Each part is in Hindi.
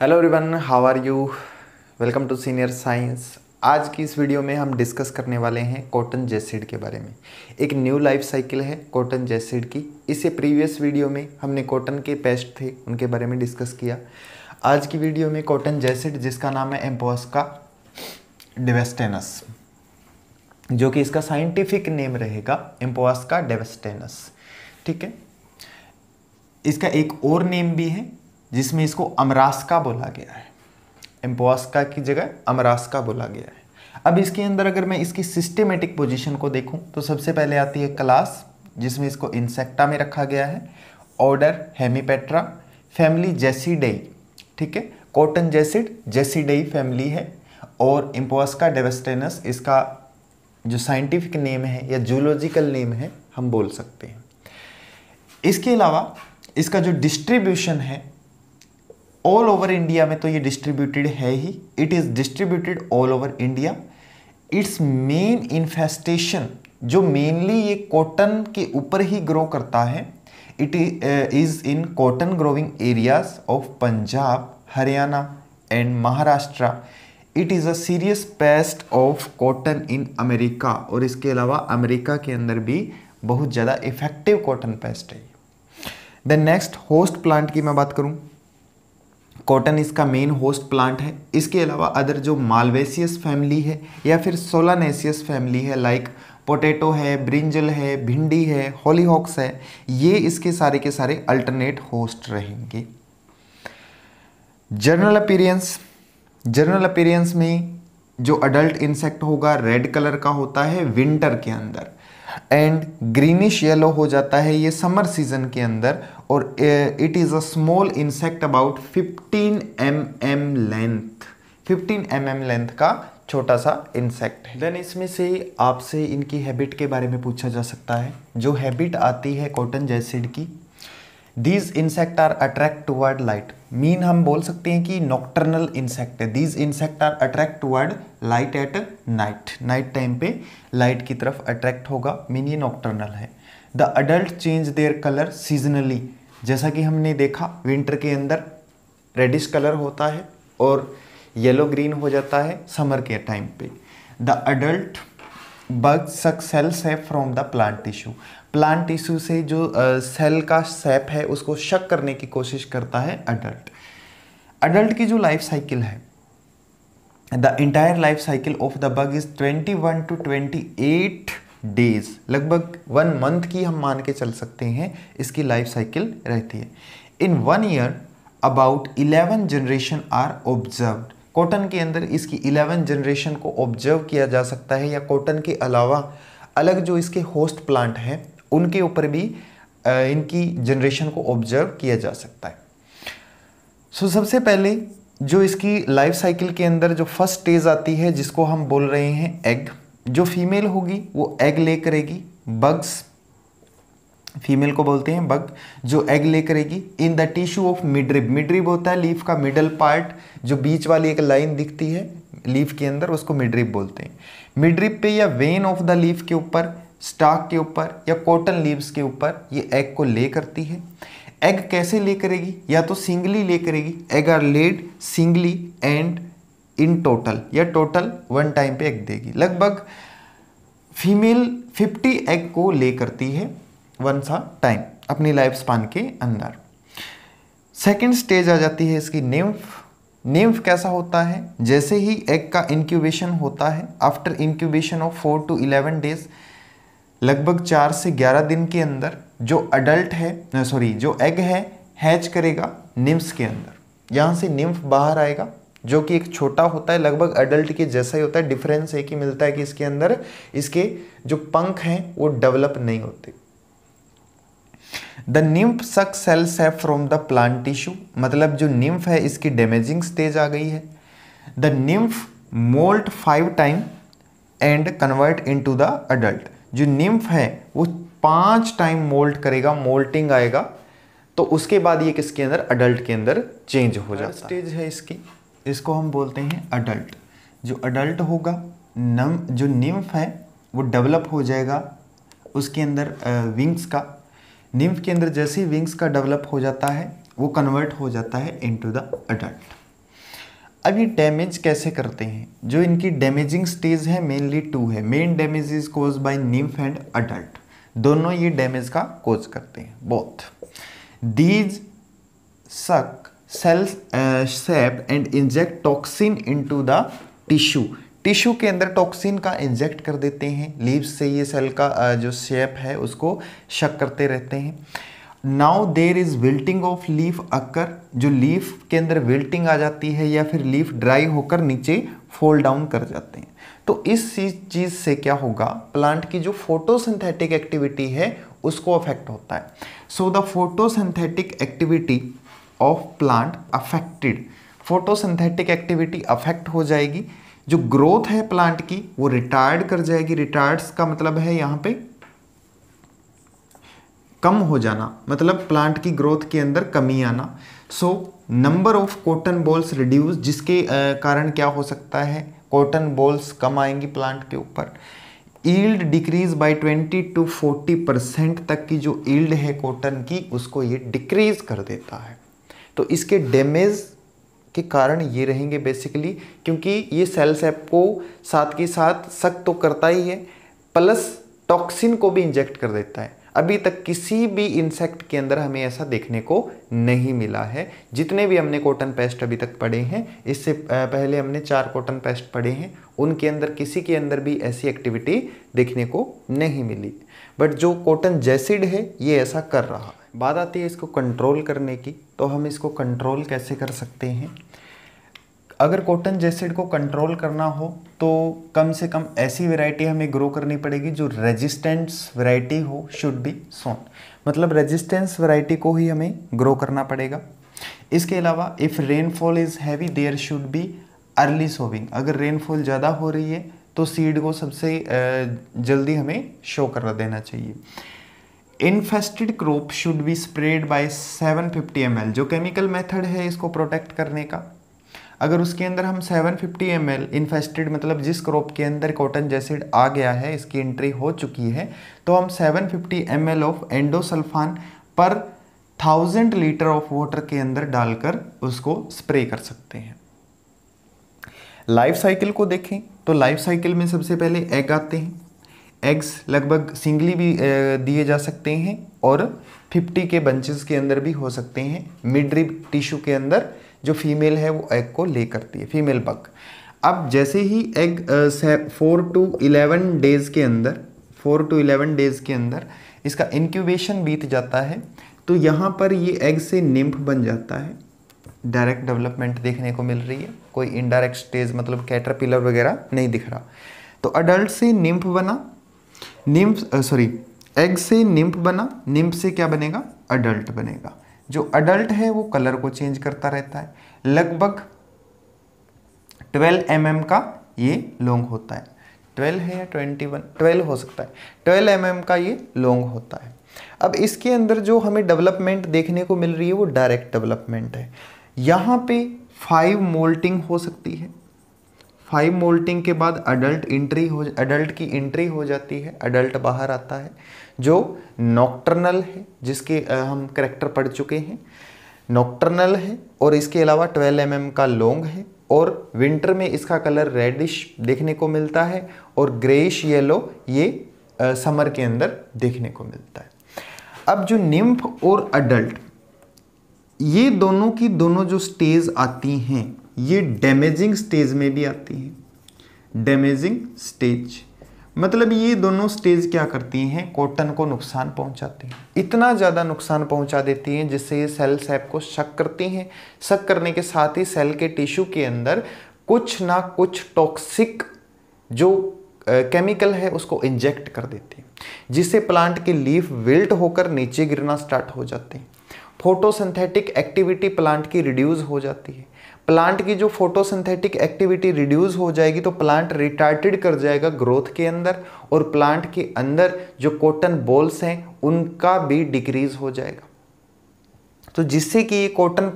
hello everyone how are you welcome to senior science आज की इस वीडियो में हम डिस्कस करने वाले हैं कॉटन जेसिड के बारे में एक न्यू लाइफ साइकिल है कॉटन जेसिड की इसे प्रीवियस वीडियो में हमने कॉटन के पेस्ट थे उनके बारे में डिस्कस किया आज की वीडियो में कॉटन जेसिड जिसका नाम है एम्पोस्का डेवेस्टेनस जो कि इसका साइंटिफिक नेम रहेगा एम्पोस्का डेवेस्टेनस ठीक है इसका एक और नेम भी है जिसमें इसको अमरास्का बोला गया है एम्पोस्का की जगह अमरास्का बोला गया है अब इसके अंदर अगर मैं इसकी सिस्टेमेटिक पोजीशन को देखूं तो सबसे पहले आती है क्लास जिसमें इसको इंसेक्टा में रखा गया है ऑर्डर हेमीपेट्रा फैमिली जेसीडेई ठीक है कॉटन जेसिड जेसीडेई फैमिली है और इम्पोस्का डेवेस्टेनस इसका जो साइंटिफिक नेम है या जूलॉजिकल नेम है हम बोल सकते हैं इसके अलावा इसका जो डिस्ट्रीब्यूशन है ऑल ओवर इंडिया में तो ये डिस्ट्रीब्यूटेड है ही it is distributed all over India it's main infestation जो मेनली ये कॉटन के ऊपर ही ग्रो करता है it is in cotton growing areas of Punjab Haryana and Maharashtra it is a serious pest of cotton in America और इसके अलावा अमेरिका के अंदर भी बहुत ज़्यादा इफेक्टिव कॉटन पेस्ट है देन नेक्स्ट होस्ट प्लांट की मैं बात करूँ कॉटन इसका मेन होस्ट प्लांट है इसके अलावा अदर जो मालवेसियस फैमिली है या फिर सोलानेसियस फैमिली है लाइक पोटैटो है ब्रिंजल है भिंडी है हॉलीहॉक्स है ये इसके सारे के सारे अल्टरनेट होस्ट रहेंगे जर्नल अपीरियंस जर्नल अपीरियंस में जो अडल्ट इंसेक्ट होगा रेड कलर का होता है विंटर के अंदर एंड ग्रीनिश येलो हो जाता है ये समर सीजन के अंदर और it is a small insect about 15 M M length 15 M M length का छोटा सा इंसेक्ट है देन इसमें से आपसे इनकी हैबिट के बारे में पूछा जा सकता है जो हैबिट आती है कॉटन जैसिड की these insect are attract toward light mean हम बोल सकते हैं कि नॉक्टर्नल इंसेक्ट है these insect are attract toward light at night night time पे लाइट की तरफ अट्रैक्ट होगा मीन ये नॉक्टर्नल है the adult change their colour seasonally जैसा कि हमने देखा विंटर के अंदर रेडिश कलर होता है और येलो ग्रीन हो जाता है समर के टाइम पे the adult bug suck cell sap from the plant tissue plant tissue से जो सेल का सेप है उसको शक करने की कोशिश करता है अडल्ट अडल्ट की जो लाइफ साइकिल है the entire life cycle of the bug is 21 to 28 days लगभग वन मंथ की हम मान के चल सकते हैं इसकी लाइफ साइकिल रहती है in one year about 11 generation are observed cotton के अंदर इसकी इलेवन जनरेशन को ऑब्जर्व किया जा सकता है या कॉटन के अलावा अलग जो इसके होस्ट प्लांट हैं उनके ऊपर भी इनकी जनरेशन को ऑब्जर्व किया जा सकता है सो so, सबसे पहले जो इसकी लाइफ साइकिल के अंदर जो फर्स्ट स्टेज आती है जिसको हम बोल रहे हैं एग जो फीमेल होगी वो एग ले करेगी बग्स फीमेल को बोलते हैं बग जो एग ले करेगी in the tissue of midrib midrib होता है लीफ का मिडल पार्ट जो बीच वाली एक लाइन दिखती है लीफ के अंदर उसको मिडरिब बोलते हैं मिडरिब पे या वेन ऑफ द लीफ के ऊपर स्टाक के ऊपर या कॉटन लीव्स के ऊपर ये एग को ले करती है एग कैसे ले करेगी या तो सिंगली ले करेगी egg are laid singly and in total या टोटल वन टाइम पे एग देगी लगभग फीमेल 50 एग को ले करती है वंस आ टाइम अपनी लाइफ स्पान के अंदर सेकेंड स्टेज आ जाती है इसकी निम्फ निम्फ कैसा होता है जैसे ही एग का इंक्यूबेशन होता है after incubation of four to eleven days लगभग चार से ग्यारह दिन के अंदर जो अडल्ट है सॉरी जो एग है हैच करेगा निम्फ के अंदर यहाँ से निम्फ बाहर आएगा जो कि एक छोटा होता है लगभग अडल्ट के जैसा ही होता है डिफरेंस एक ही मिलता है कि इसके अंदर इसके जो पंख हैं वो डेवलप नहीं होते द निम्फ सक सेल्स है फ्रॉम द प्लांट टिश्यू मतलब जो निम्फ है इसकी डैमेजिंग स्टेज आ गई है the nymph molt five time and convert into the adult जो निम्फ है वो पाँच टाइम मोल्ट करेगा मोल्टिंग आएगा तो उसके बाद ये किसके अंदर अडल्ट के अंदर चेंज हो जाता है स्टेज है इसकी इसको हम बोलते हैं अडल्ट जो अडल्ट होगा नम जो निम्फ है वो डेवलप हो जाएगा उसके अंदर विंग्स uh, का निम्फ के अंदर जैसे ही विंग्स का डेवलप हो जाता है वो कन्वर्ट हो जाता है इनटू द अडल्ट अब ये डैमेज कैसे करते हैं जो इनकी डैमेजिंग स्टेज है मेनली टू है main damage is cause by nymph and adult दोनों ये डैमेज का कोज करते हैं both these suck cells sap and inject toxin into the tissue tissue के अंदर टॉक्सिन का इंजेक्ट कर देते हैं लीव्स से ये सेल का जो शेप है उसको शक करते रहते हैं now there is wilting of leaf occur जो लीफ के अंदर विल्टिंग आ जाती है या फिर लीफ ड्राई होकर नीचे फोल्ड डाउन कर जाते हैं तो इस चीज़ से क्या होगा प्लांट की जो फोटोसिंथेटिक एक्टिविटी है उसको अफेक्ट होता है so the photosynthetic activity of plant affected photosynthetic activity affect हो जाएगी जो ग्रोथ है प्लांट की वो रिटायर्ड कर जाएगी रिटायर्ड्स का मतलब है यहां पे कम हो जाना मतलब प्लांट की ग्रोथ के अंदर कमी आना so number of cotton balls reduce जिसके कारण क्या हो सकता है कॉटन बॉल्स कम आएंगी प्लांट के ऊपर yield decrease by 20 to 40 percent तक की जो ईल्ड है कॉटन की उसको ये डिक्रीज कर देता है तो इसके डैमेज के कारण ये रहेंगे बेसिकली क्योंकि ये सेल सेप को साथ के साथ सख्त तो करता ही है प्लस टॉक्सिन को भी इंजेक्ट कर देता है अभी तक किसी भी इंसेक्ट के अंदर हमें ऐसा देखने को नहीं मिला है जितने भी हमने कॉटन पेस्ट अभी तक पढ़े हैं इससे पहले हमने चार कॉटन पेस्ट पढ़े हैं उनके अंदर किसी के अंदर भी ऐसी एक्टिविटी देखने को नहीं मिली बट जो कॉटन जैसिड है ये ऐसा कर रहा बात आती है इसको कंट्रोल करने की तो हम इसको कंट्रोल कैसे कर सकते हैं अगर कॉटन जेसिड को कंट्रोल करना हो तो कम से कम ऐसी वैरायटी हमें ग्रो करनी पड़ेगी जो रेजिस्टेंस वैरायटी हो शुड बी सोन मतलब रेजिस्टेंस वैरायटी को ही हमें ग्रो करना पड़ेगा इसके अलावा if rainfall is heavy there should be early sowing अगर रेनफॉल ज़्यादा हो रही है तो सीड को सबसे जल्दी हमें शो कर देना चाहिए infested crop should be spread by 750 fifty जो केमिकल मेथड है इसको प्रोटेक्ट करने का अगर उसके अंदर हम 750 फिफ्टी एम इन्फेस्टेड मतलब जिस क्रोप के अंदर कॉटन जैसिड आ गया है इसकी एंट्री हो चुकी है तो हम 750 फिफ्टी एम ऑफ एंडोसल्फान पर थाउजेंड लीटर ऑफ वाटर के अंदर डालकर उसको स्प्रे कर सकते हैं लाइफ साइकिल को देखें तो लाइफ साइकिल में सबसे पहले एग आते हैं एग्स लगभग सिंगली भी दिए जा सकते हैं और 50 के बंचेस के अंदर भी हो सकते हैं मिड्रिप टिश्यू के अंदर जो फीमेल है वो एग को ले करती है फीमेल बग अब जैसे ही egg four to eleven days के अंदर फोर टू इलेवन डेज़ के अंदर इसका इंक्यूबेशन बीत जाता है तो यहाँ पर ये एग से निम्फ बन जाता है डायरेक्ट डेवलपमेंट देखने को मिल रही है कोई इनडायरेक्ट स्टेज मतलब कैटरपिलर वगैरह नहीं दिख रहा तो अडल्ट से निम्फ बना निम्फ सॉरी एग से निम्फ बना निम्फ से क्या बनेगा अडल्ट बनेगा जो अडल्ट है वो कलर को चेंज करता रहता है लगभग 12 एम mm का ये लॉन्ग होता है 12 है या 21 12 हो सकता है 12 एम mm का ये लॉन्ग होता है अब इसके अंदर जो हमें डेवलपमेंट देखने को मिल रही है वो डायरेक्ट डेवलपमेंट है यहाँ पे फाइव मोल्टिंग हो सकती है फाइव मोल्टिंग के बाद अडल्ट एंट्री हो अडल्ट की एंट्री हो जाती है अडल्ट बाहर आता है जो नॉक्टर्नल है जिसके हम करेक्टर पढ़ चुके हैं नॉक्टर्नल है और इसके अलावा 12 एम mm का लॉन्ग है और विंटर में इसका कलर रेडिश देखने को मिलता है और ग्रेइश येलो ये आ, समर के अंदर देखने को मिलता है अब जो निम्फ और अडल्ट ये दोनों की दोनों जो स्टेज आती हैं ये डैमेजिंग स्टेज में भी आती है डैमेजिंग स्टेज मतलब ये दोनों स्टेज क्या करती हैं कॉटन को नुकसान पहुंचाती हैं इतना ज़्यादा नुकसान पहुंचा देती हैं जिससे ये सेल सैप को शक करती हैं शक करने के साथ ही सेल के टिश्यू के अंदर कुछ ना कुछ टॉक्सिक जो केमिकल है उसको इंजेक्ट कर देती हैं जिससे प्लांट के लीफ विल्ट होकर नीचे गिरना स्टार्ट हो जाते हैं फोटोसिंथेटिक एक्टिविटी प्लांट की रिड्यूस हो जाती है प्लांट की जो फोटोसिंथेटिक एक्टिविटी रिड्यूस हो जाएगी तो प्लांट रिटार्टेड कर जाएगा ग्रोथ के अंदर और प्लांट के अंदर जो कॉटन बॉल्स हैं उनका भी डिक्रीज हो जाएगा तो जिससे कि ये कॉटन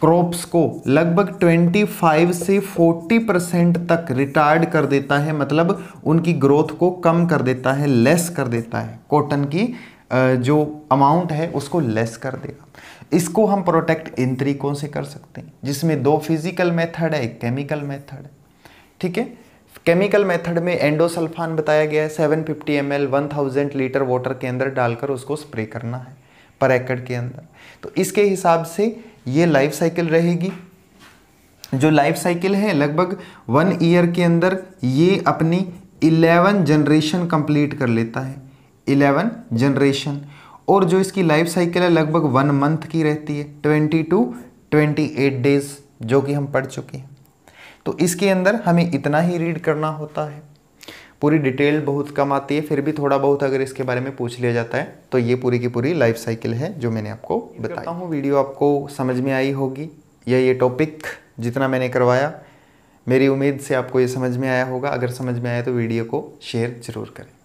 क्रॉप्स को लगभग 25 से 40 परसेंट तक रिटार्ड कर देता है मतलब उनकी ग्रोथ को कम कर देता है लेस कर देता है कॉटन की जो अमाउंट है उसको लेस कर देगा इसको हम प्रोटेक्ट इन तरीक़ों से कर सकते हैं जिसमें दो फिजिकल मेथड है एक केमिकल मेथड है ठीक है केमिकल मेथड में एंडोसल्फान बताया गया है 750 fifty M L litre water के अंदर डालकर उसको स्प्रे करना है पर एकड़ के अंदर तो इसके हिसाब से ये लाइफ साइकिल रहेगी जो लाइफ साइकिल है लगभग वन ईयर के अंदर ये अपनी 11 जनरेशन कंप्लीट कर लेता है इलेवन जनरेशन और जो इसकी लाइफ साइकिल है लगभग वन मंथ की रहती है twenty two twenty eight days जो कि हम पढ़ चुके हैं तो इसके अंदर हमें इतना ही रीड करना होता है पूरी डिटेल बहुत कम आती है फिर भी थोड़ा बहुत अगर इसके बारे में पूछ लिया जाता है तो ये पूरी की पूरी लाइफ साइकिल है जो मैंने आपको बताया हूँ वीडियो आपको समझ में आई होगी या ये टॉपिक जितना मैंने करवाया मेरी उम्मीद से आपको ये समझ में आया होगा अगर समझ में आया तो वीडियो को शेयर ज़रूर करें